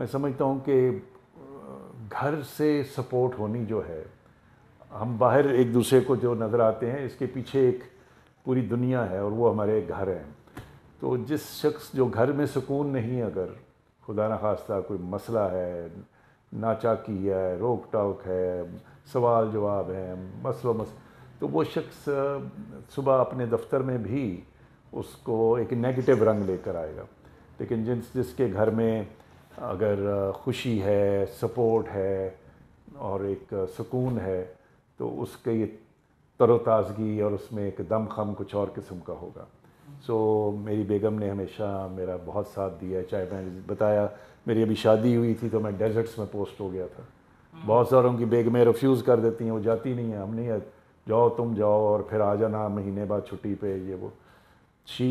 मैं समझता हूँ कि घर से सपोर्ट होनी जो है हम बाहर एक दूसरे को जो नज़र आते हैं इसके पीछे एक पूरी दुनिया है और वो हमारे घर हैं तो जिस शख्स जो घर में सुकून नहीं अगर खुदा न खास्ता कोई मसला है नाचाकी है रोक टोक है सवाल जवाब है मसलो मस तो वो शख्स सुबह अपने दफ्तर में भी उसको एक नेगेटिव रंग लेकर आएगा लेकिन जिस जिसके घर में अगर खुशी है सपोर्ट है और एक सुकून है तो उसके ये तरोताज़गी और उसमें एक दम खम कुछ और किस्म का होगा सो so, मेरी बेगम ने हमेशा मेरा बहुत साथ दिया है चाहे मैंने बताया मेरी अभी शादी हुई थी तो मैं डेजर्ट्स में पोस्ट हो गया था हम्म। बहुत सारों की बेगमें रिफ्यूज़ कर देती हैं वो जाती नहीं है हम नहीं जाओ तुम जाओ और फिर आ जाना महीने बाद छुट्टी पे ये वो शी